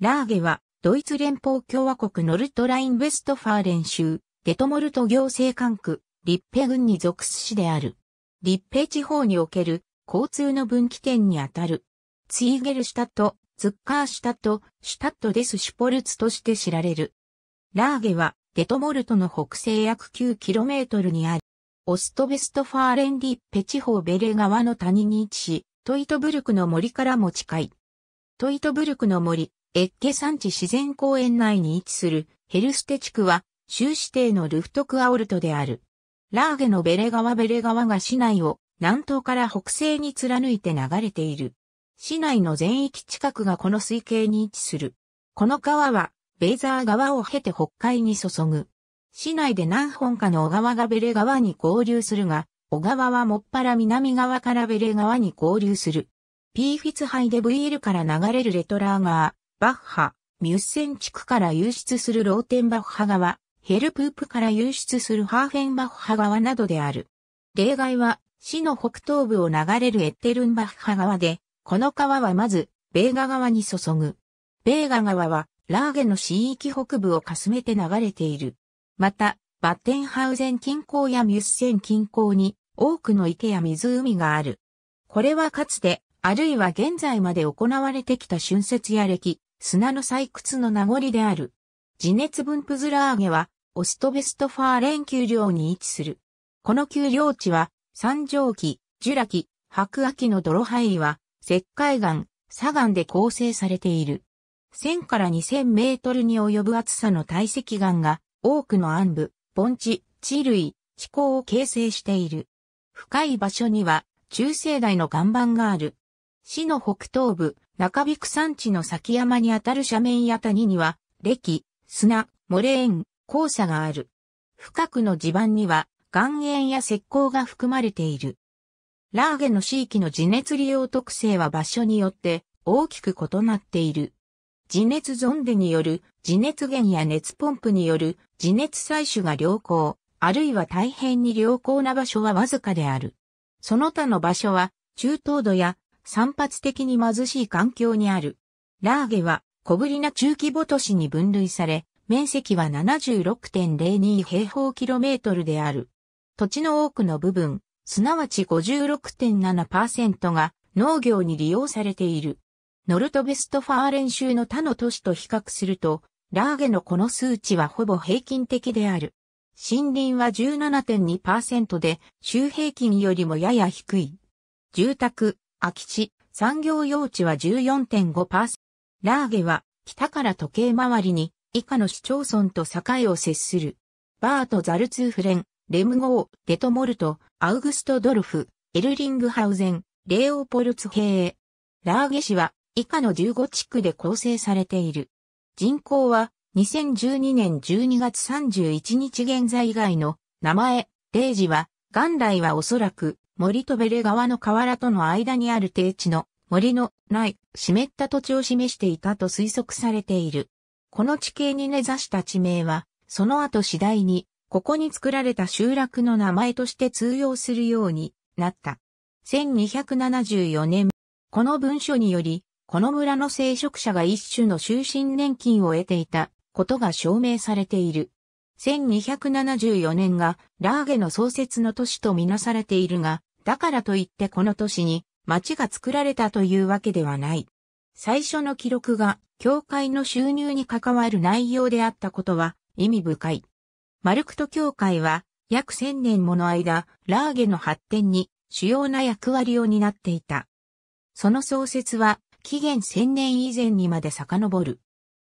ラーゲは、ドイツ連邦共和国ノルトライン・ウェストファーレン州、デトモルト行政管区、リッペ郡に属す市である。リッペ地方における交通の分岐点にあたる。ツィーゲルシュタット、ツッカーシュタット、シュタットデスシュポルツとして知られる。ラーゲは、デトモルトの北西約 9km にある。オストベストファーレン・リッペ地方ベレ川の谷に位置し、トイトブルクの森からも近い。トイトブルクの森エッケ山地自然公園内に位置するヘルステ地区は州指定のルフトクアオルトである。ラーゲのベレ川ベレ川が市内を南東から北西に貫いて流れている。市内の全域近くがこの水系に位置する。この川は、ベーザー川を経て北海に注ぐ。市内で何本かの小川がベレ川に合流するが、小川はもっぱら南側からベレ川に合流する。ピーフィツハイデブイールから流れるレトラー川、バッハ、ミュッセン地区から流出するローテンバッハ川、ヘルプープから流出するハーフェンバッハ川などである。例外は、市の北東部を流れるエッテルンバッハ川で、この川はまず、ベーガ川に注ぐ。ベーガ川は、ラーゲの市域北部をかすめて流れている。また、バッテンハウゼン近郊やミュッセン近郊に多くの池や湖がある。これはかつて、あるいは現在まで行われてきた春節や歴、砂の採掘の名残である。地熱分布ズラーゲは、オストベストファーレン丘陵に位置する。この丘陵地は、三上期、ジュラ木、白亜紀の泥灰岩、石灰岩、砂岩で構成されている。1000から2000メートルに及ぶ厚さの堆積岩が、多くの暗部、盆地、地類、地溝を形成している。深い場所には、中世代の岩盤がある。市の北東部、中引く山地の先山にあたる斜面や谷には、歴、砂、モレーン、黄砂がある。深くの地盤には、岩塩や石膏が含まれている。ラーゲの地域の地熱利用特性は場所によって大きく異なっている。地熱ゾンデによる地熱源や熱ポンプによる地熱採取が良好、あるいは大変に良好な場所はわずかである。その他の場所は中等度や散発的に貧しい環境にある。ラーゲは小ぶりな中規模都市に分類され、面積は76.02平方キロメートルである。土地の多くの部分、すなわち56.7%が農業に利用されている。ノルトベストファーレン州の他の都市と比較すると、ラーゲのこの数値はほぼ平均的である。森林は17.2%で、州平均よりもやや低い。住宅、空き地、産業用地は14.5%。ラーゲは、北から時計回りに、以下の市町村と境を接する。バート・ザルツーフレン、レムゴー、デトモルト、アウグスト・ドルフ、エルリングハウゼン、レオポルツヘー。ラーゲ市は、以下の15地区で構成されている。人口は、2012年12月31日現在以外の名前、レイジは、元来はおそらく、森とベレ川の河原との間にある低地の森のない湿った土地を示していたと推測されている。この地形に根ざした地名は、その後次第に、ここに作られた集落の名前として通用するようになった。1274年、この文書により、この村の聖職者が一種の終身年金を得ていたことが証明されている。1274年がラーゲの創設の年とみなされているが、だからといってこの年に町が作られたというわけではない。最初の記録が教会の収入に関わる内容であったことは意味深い。マルクト教会は約千年もの間、ラーゲの発展に主要な役割を担っていた。その創設は紀元千年以前にまで遡る。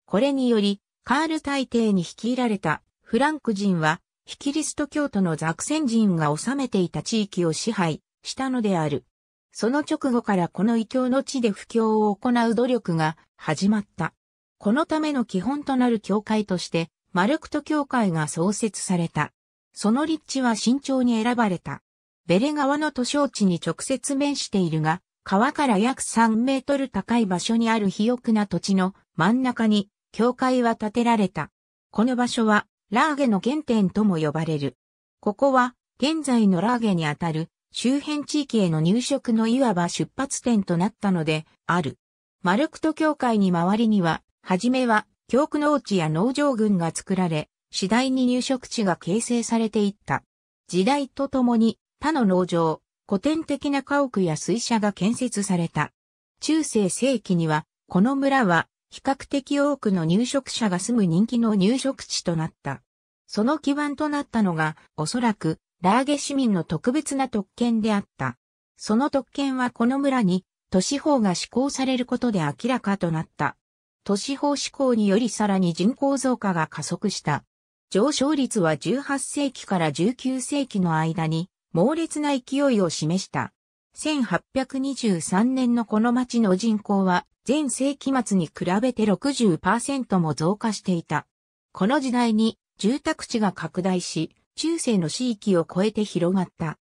これにより、カール大帝に率いられたフランク人は、ヒキリスト教徒のザクセン人が治めていた地域を支配、したのである。その直後からこの異教の地で布教を行う努力が始まった。このための基本となる教会として、マルクト教会が創設された。その立地は慎重に選ばれた。ベレ川の図書地に直接面しているが、川から約3メートル高い場所にある肥沃な土地の真ん中に教会は建てられた。この場所はラーゲの原点とも呼ばれる。ここは現在のラーゲにあたる周辺地域への入植のいわば出発点となったので、ある。マルクト教会に周りには、はじめは、教区農地や農場群が作られ、次第に入植地が形成されていった。時代とともに、他の農場、古典的な家屋や水車が建設された。中世世紀には、この村は、比較的多くの入植者が住む人気の入植地となった。その基盤となったのが、おそらく、ラーゲ市民の特別な特権であった。その特権はこの村に都市法が施行されることで明らかとなった。都市法施行によりさらに人口増加が加速した。上昇率は18世紀から19世紀の間に猛烈な勢いを示した。1823年のこの町の人口は前世紀末に比べて60%も増加していた。この時代に住宅地が拡大し、中世の地域を超えて広がった。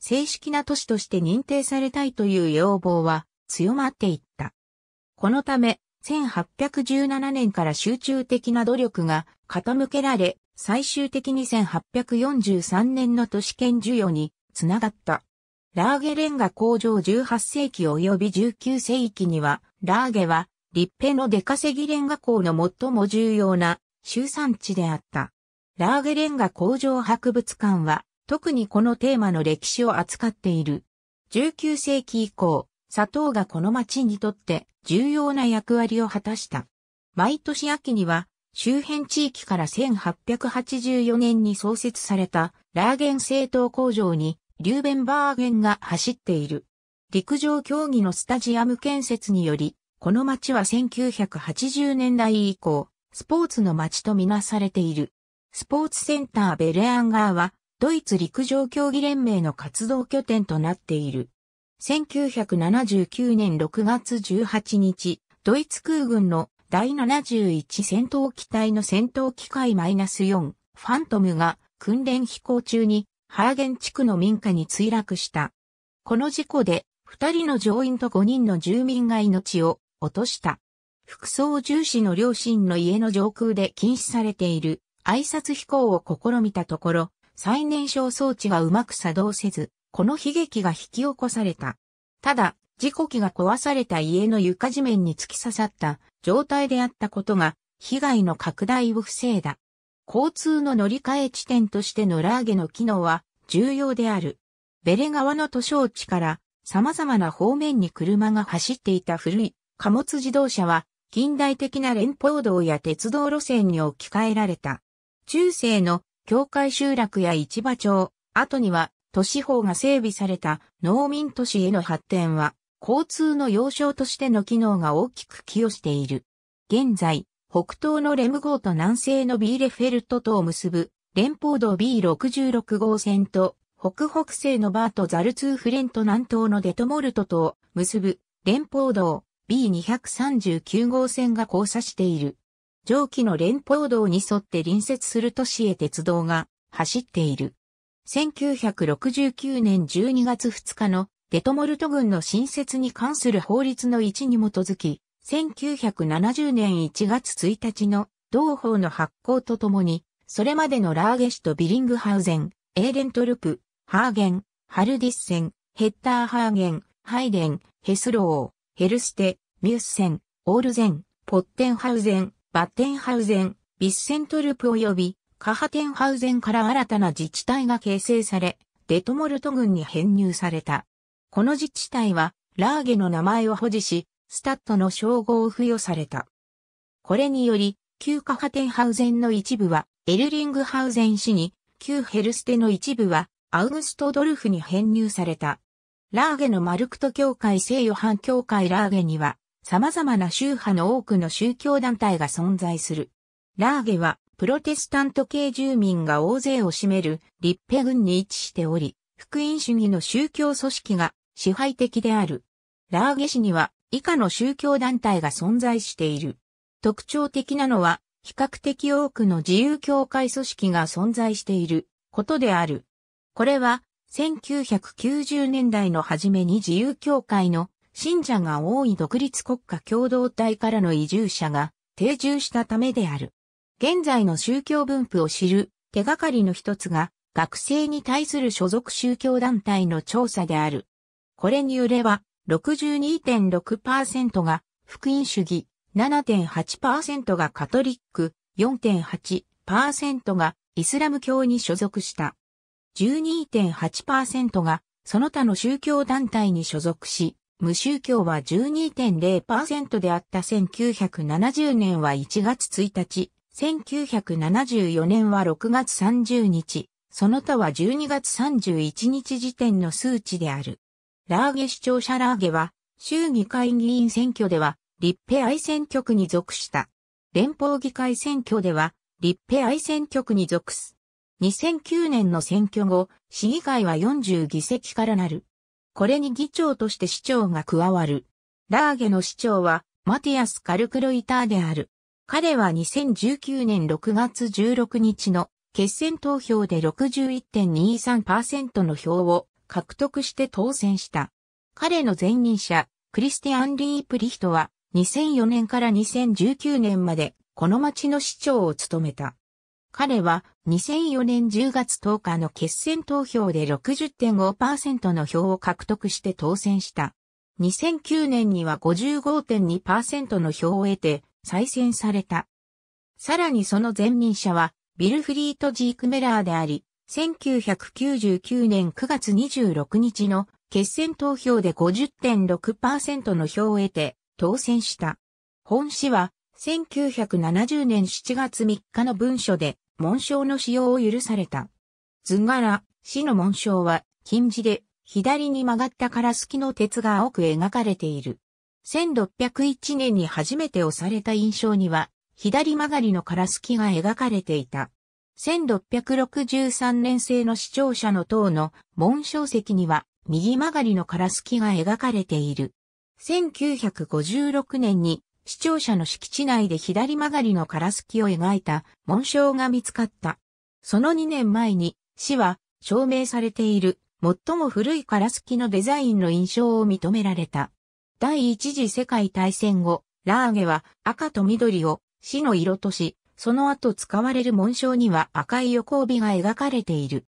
正式な都市として認定されたいという要望は強まっていった。このため、1817年から集中的な努力が傾けられ、最終的に1843年の都市圏授与につながった。ラーゲレンガ工場18世紀及び19世紀には、ラーゲは、立派の出稼ぎレンガ港の最も重要な集産地であった。ラーゲレンガ工場博物館は、特にこのテーマの歴史を扱っている。19世紀以降、砂糖がこの町にとって重要な役割を果たした。毎年秋には、周辺地域から1884年に創設されたラーゲン製糖工場にリューベンバーゲンが走っている。陸上競技のスタジアム建設により、この町は1980年代以降、スポーツの町とみなされている。スポーツセンターベレアンガーは、ドイツ陸上競技連盟の活動拠点となっている。1979年6月18日、ドイツ空軍の第71戦闘機体の戦闘機械マイナス -4 ファントムが訓練飛行中にハーゲン地区の民家に墜落した。この事故で2人の乗員と5人の住民が命を落とした。服装重視の両親の家の上空で禁止されている挨拶飛行を試みたところ、最年少装置がうまく作動せず、この悲劇が引き起こされた。ただ、事故機が壊された家の床地面に突き刺さった状態であったことが、被害の拡大を防いだ。交通の乗り換え地点としてのラーゲの機能は重要である。ベレ川の図書地から様々な方面に車が走っていた古い貨物自動車は近代的な連邦道や鉄道路線に置き換えられた。中世の教会集落や市場町、後には都市法が整備された農民都市への発展は、交通の要衝としての機能が大きく寄与している。現在、北東のレム号と南西のビーレフェルトとを結ぶ連邦道 B66 号線と北北西のバートザルツーフレント南東のデトモルトとを結ぶ連邦道 B239 号線が交差している。上記の連邦道に沿って隣接する都市へ鉄道が走っている。1969年12月2日のデトモルト軍の新設に関する法律の位置に基づき、1970年1月1日の同法の発行とともに、それまでのラーゲシュとビリングハウゼン、エーレントルプ、ハーゲン、ハルディッセン、ヘッターハーゲン、ハイデン、ヘスロー、ヘルステ、ミュッセン、オールゼン、ポッテンハウゼン、バッテンハウゼン、ビッセントルプ及びカハテンハウゼンから新たな自治体が形成され、デトモルト軍に編入された。この自治体は、ラーゲの名前を保持し、スタッドの称号を付与された。これにより、旧カハテンハウゼンの一部は、エルリングハウゼン市に、旧ヘルステの一部は、アウグストドルフに編入された。ラーゲのマルクト教会聖ヨハン教会ラーゲには、様々な宗派の多くの宗教団体が存在する。ラーゲは、プロテスタント系住民が大勢を占める立派軍に位置しており、福音主義の宗教組織が支配的である。ラーゲ市には以下の宗教団体が存在している。特徴的なのは、比較的多くの自由教会組織が存在していることである。これは、1990年代の初めに自由教会の信者が多い独立国家共同体からの移住者が定住したためである。現在の宗教分布を知る手がかりの一つが学生に対する所属宗教団体の調査である。これによれば62.6%が福音主義、7.8%がカトリック、4.8%がイスラム教に所属した。12.8%がその他の宗教団体に所属し、無宗教は12.0%であった1970年は1月1日、1974年は6月30日、その他は12月31日時点の数値である。ラーゲ市庁舎ラーゲは、州議会議員選挙では、立派愛選挙区に属した。連邦議会選挙では、立派愛選挙区に属す。2009年の選挙後、市議会は40議席からなる。これに議長として市長が加わる。ラーゲの市長は、マティアス・カルクロイターである。彼は2019年6月16日の決選投票で61.23%の票を獲得して当選した。彼の前任者、クリスティアン・リープリヒトは2004年から2019年までこの町の市長を務めた。彼は2004年10月10日の決選投票で60.5%の票を獲得して当選した。2009年には55.2%の票を得て再選された。さらにその前任者はビルフリート・ジーク・メラーであり、1999年9月26日の決選投票で50.6%の票を得て当選した。本氏は1970年7月3日の文書で紋章の使用を許された。図柄、死の紋章は、金字で、左に曲がったカラスきの鉄が青く描かれている。1601年に初めて押された印象には、左曲がりのカラスきが描かれていた。1663年製の視聴者の塔の紋章石には、右曲がりのカラスきが描かれている。1956年に市庁舎の敷地内で左曲がりのカラスきを描いた紋章が見つかった。その2年前に、市は証明されている最も古いカラスきのデザインの印象を認められた。第一次世界大戦後、ラーゲは赤と緑を市の色とし、その後使われる紋章には赤い横帯が描かれている。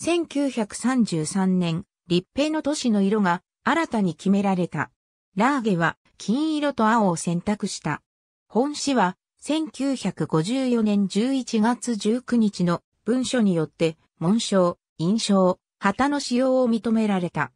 1933年、立平の都市の色が新たに決められた。ラーゲは金色と青を選択した。本誌は、1954年11月19日の文書によって、紋章、印章、旗の使用を認められた。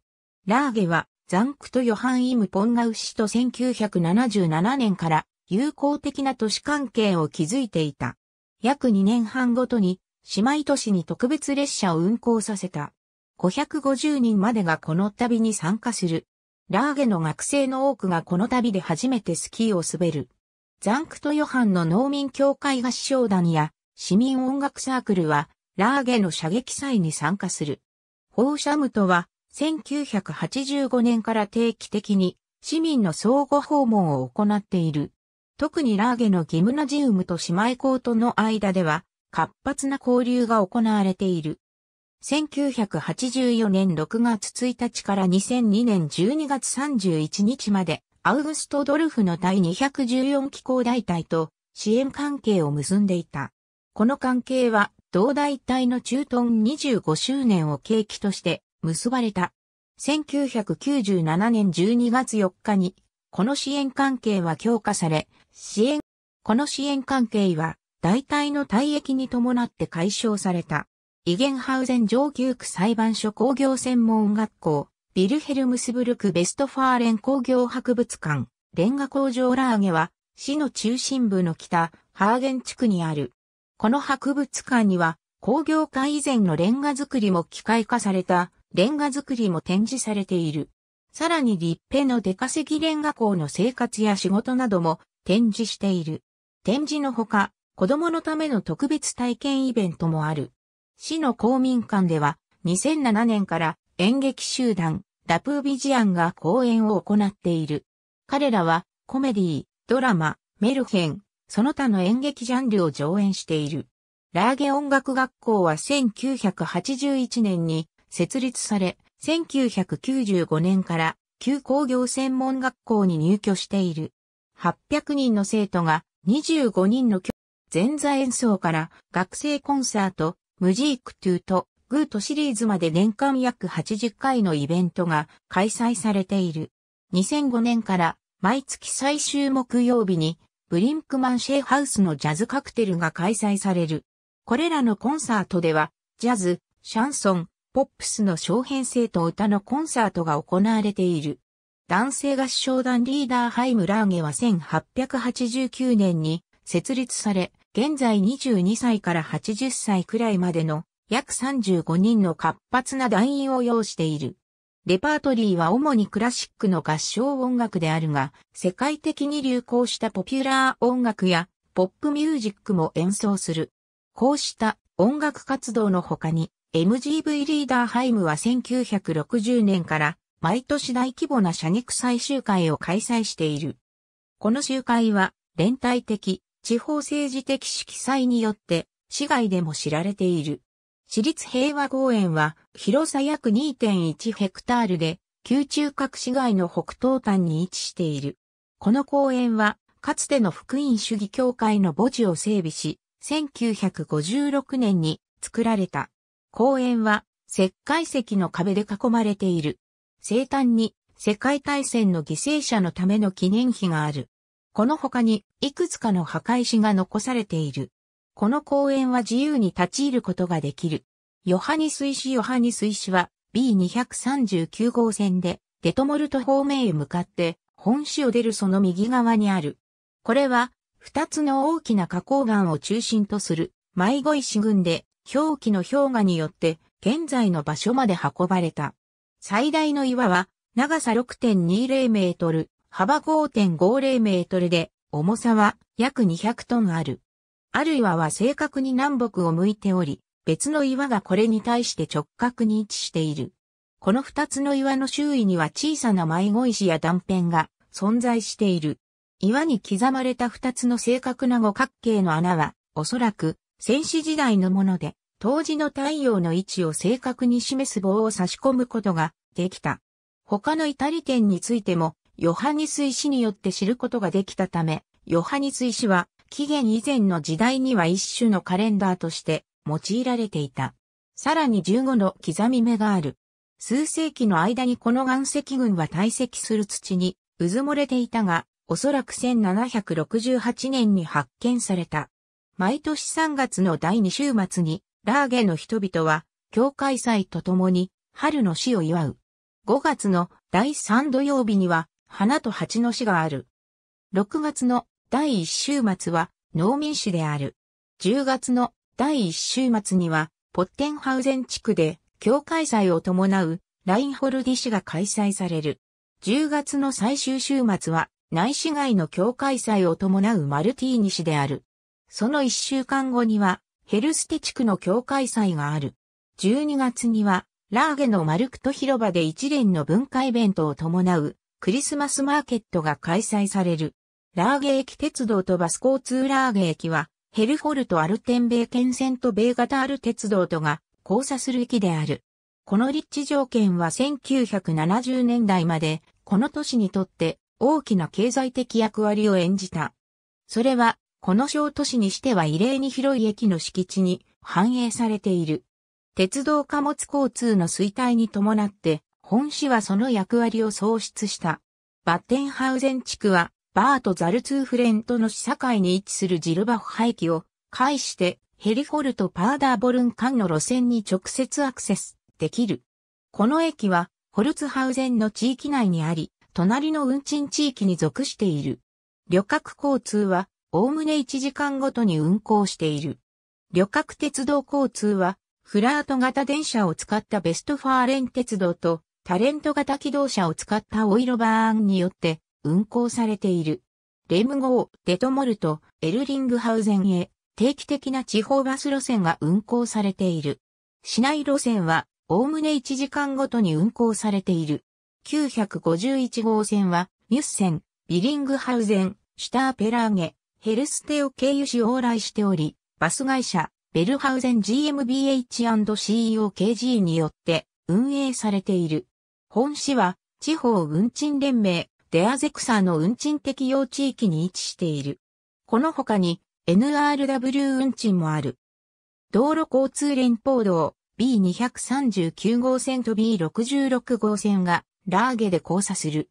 ラーゲは、ザンクとヨハン・イム・ポンガウ氏と1977年から友好的な都市関係を築いていた。約2年半ごとに姉妹都市に特別列車を運行させた。550人までがこの旅に参加する。ラーゲの学生の多くがこの旅で初めてスキーを滑る。ザンクト・ヨハンの農民協会合唱団や市民音楽サークルは、ラーゲの射撃祭に参加する。ホーシャムトは、1985年から定期的に市民の相互訪問を行っている。特にラーゲのギムナジウムと姉妹校との間では活発な交流が行われている。1984年6月1日から2002年12月31日まで、アウグストドルフの第214機構大隊と支援関係を結んでいた。この関係は、同大隊の駐屯25周年を契機として結ばれた。1997年12月4日に、この支援関係は強化され、支援、この支援関係は、大隊の退役に伴って解消された。イゲンハウゼン上級区裁判所工業専門学校、ビルヘルムスブルク・ベストファーレン工業博物館、レンガ工場ラーゲは、市の中心部の北、ハーゲン地区にある。この博物館には、工業化以前のレンガ作りも機械化された、レンガ作りも展示されている。さらに立派の出稼ぎレンガ工の生活や仕事なども展示している。展示のほか、子供のための特別体験イベントもある。市の公民館では2007年から演劇集団ラプービジアンが公演を行っている。彼らはコメディ、ドラマ、メルヘン、その他の演劇ジャンルを上演している。ラーゲ音楽学校は1981年に設立され、1995年から旧工業専門学校に入居している。800人の生徒が25人の全座演奏から学生コンサート、ムジークトゥとグートシリーズまで年間約80回のイベントが開催されている。2005年から毎月最終木曜日にブリンクマンシェーハウスのジャズカクテルが開催される。これらのコンサートではジャズ、シャンソン、ポップスの小編成と歌のコンサートが行われている。男性合唱団リーダーハイムラーゲは1889年に設立され、現在22歳から80歳くらいまでの約35人の活発な団員を要している。レパートリーは主にクラシックの合唱音楽であるが、世界的に流行したポピュラー音楽やポップミュージックも演奏する。こうした音楽活動の他に、MGV リーダーハイムは1960年から毎年大規模な射肉最終回を開催している。この集会は連帯的、地方政治的色彩によって、市外でも知られている。市立平和公園は、広さ約2.1ヘクタールで、旧中核市街の北東端に位置している。この公園は、かつての福音主義協会の墓地を整備し、1956年に作られた。公園は、石灰石の壁で囲まれている。生誕に、世界大戦の犠牲者のための記念碑がある。この他に、いくつかの墓石が残されている。この公園は自由に立ち入ることができる。ヨハニス石ヨハニス石は B239 号線でデトモルト方面へ向かって本市を出るその右側にある。これは二つの大きな花崗岩を中心とする迷子石群で氷期の氷河によって現在の場所まで運ばれた。最大の岩は長さ6.20メートル、幅5.50メートルで、重さは約200トンある。ある岩は正確に南北を向いており、別の岩がこれに対して直角に位置している。この二つの岩の周囲には小さな迷子石や断片が存在している。岩に刻まれた二つの正確な五角形の穴は、おそらく戦士時代のもので、当時の太陽の位置を正確に示す棒を差し込むことができた。他の至り点についてもヨハニス石によって知ることができたため、ヨハニス石は紀元以前の時代には一種のカレンダーとして用いられていた。さらに15の刻み目がある。数世紀の間にこの岩石群は堆積する土に渦漏れていたが、おそらく1768年に発見された。毎年3月の第2週末に、ラーゲの人々は、教会祭とともに、春の死を祝う。5月の第3土曜日には、花と蜂の市がある。6月の第1週末は農民市である。10月の第1週末には、ポッテンハウゼン地区で、教会祭を伴う、ラインホルディ市が開催される。10月の最終週末は、内市街の教会祭を伴うマルティーニ市である。その1週間後には、ヘルステ地区の教会祭がある。12月には、ラーゲのマルクト広場で一連の文化イベントを伴う、クリスマスマーケットが開催される。ラーゲ駅鉄道とバス交通ラーゲ駅は、ヘルフォルト・アルテンベー県線と米型ある鉄道とが交差する駅である。この立地条件は1970年代まで、この都市にとって大きな経済的役割を演じた。それは、この小都市にしては異例に広い駅の敷地に反映されている。鉄道貨物交通の衰退に伴って、本市はその役割を創出した。バッテンハウゼン地区は、バーとザルツーフレントの市境に位置するジルバフ廃棄を介して、ヘリフォルト・パーダーボルン間の路線に直接アクセスできる。この駅は、ホルツハウゼンの地域内にあり、隣の運賃地域に属している。旅客交通は、おおむね1時間ごとに運行している。旅客鉄道交通は、フラート型電車を使ったベストファーレン鉄道と、タレント型機動車を使ったオイロバーンによって運行されている。レム号、デトモルト、エルリングハウゼンへ定期的な地方バス路線が運行されている。市内路線は、おおむね1時間ごとに運行されている。951号線は、ミュッセン、ビリングハウゼン、シュターペラーゲ、ヘルステを経由し往来しており、バス会社、ベルハウゼン GmbH&CEO KG によって運営されている。本市は地方運賃連盟デアゼクサの運賃適用地域に位置している。この他に NRW 運賃もある。道路交通連邦道 B239 号線と B66 号線がラーゲで交差する。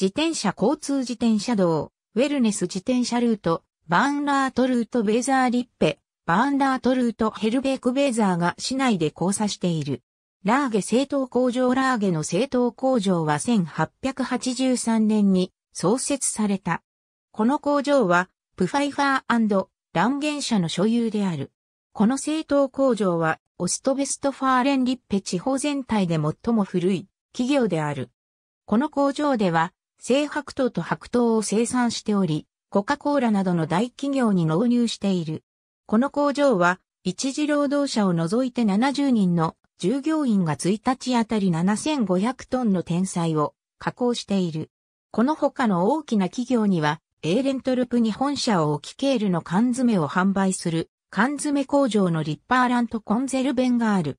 自転車交通自転車道、ウェルネス自転車ルート、バーンラートルートベーザーリッペ、バーンラートルートヘルベークベーザーが市内で交差している。ラーゲ製糖工場ラーゲの製糖工場は1883年に創設された。この工場は、プファイファーランゲン社の所有である。この製糖工場は、オストベストファーレンリッペ地方全体で最も古い企業である。この工場では、製白糖と白糖を生産しており、コカ・コーラなどの大企業に納入している。この工場は、一時労働者を除いて70人の従業員が1日あたり7500トンの天才を加工している。この他の大きな企業には、エーレントルプに本社を置きケールの缶詰を販売する缶詰工場のリッパーラントコンゼルベンがある。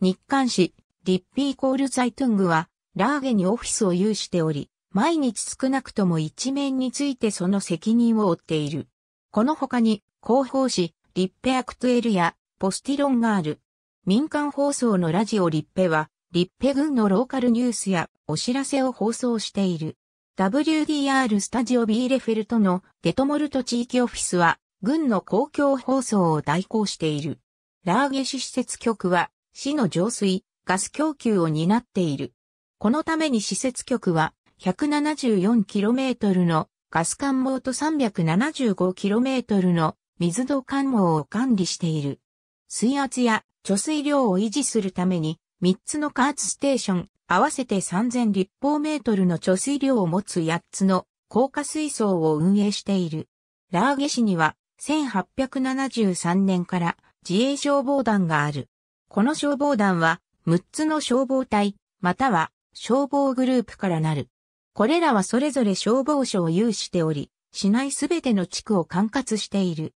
日刊誌、リッピーコールザイトングは、ラーゲにオフィスを有しており、毎日少なくとも一面についてその責任を負っている。この他に、広報誌、リッペアクトエルや、ポスティロンがある。民間放送のラジオリッペは、リッペ軍のローカルニュースやお知らせを放送している。WDR スタジオビーレフェルトのデトモルト地域オフィスは、軍の公共放送を代行している。ラーゲシ施設局は、市の浄水、ガス供給を担っている。このために施設局は、174km のガス管網と 375km の水道管網を管理している。水圧や貯水量を維持するために、3つの加圧ステーション、合わせて3000立方メートルの貯水量を持つ8つの高架水槽を運営している。ラーゲ市には1873年から自衛消防団がある。この消防団は6つの消防隊、または消防グループからなる。これらはそれぞれ消防署を有しており、市内すべての地区を管轄している。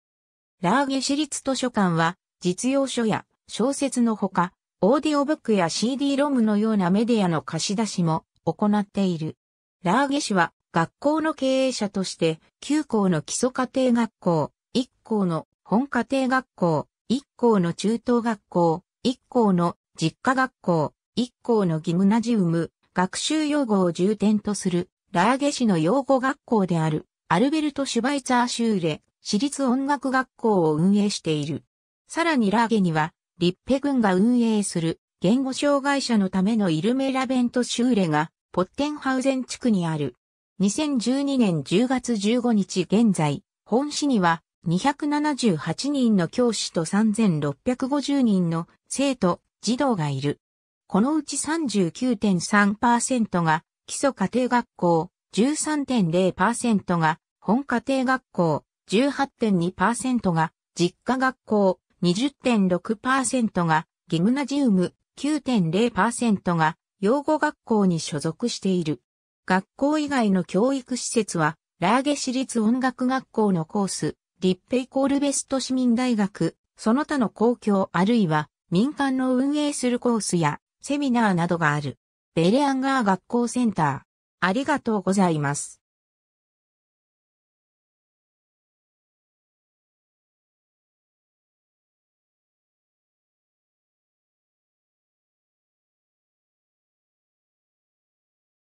ラーゲ市立図書館は実用書や小説のほか、オーディオブックや CD ロムのようなメディアの貸し出しも行っている。ラーゲ氏は学校の経営者として9校の基礎家庭学校、1校の本家庭学校、1校の中等学校、1校の実家学校、1校のギムナジウム、学習用語を重点とするラーゲ市の用語学校であるアルベルト・シュバイツァー・シューレ、私立音楽学校を運営している。さらにラーゲにはリッペ軍が運営する言語障害者のためのイルメラベントシューレがポッテンハウゼン地区にある。2012年10月15日現在、本市には278人の教師と3650人の生徒、児童がいる。このうち39.3%が基礎家庭学校、13.0%が本家庭学校、18.2%が実家学校、20.6%がギムナジウム、9.0%が養護学校に所属している。学校以外の教育施設は、ラーゲ市立音楽学校のコース、リッペイコールベスト市民大学、その他の公共あるいは民間の運営するコースやセミナーなどがある。ベレアンガー学校センター。ありがとうございます。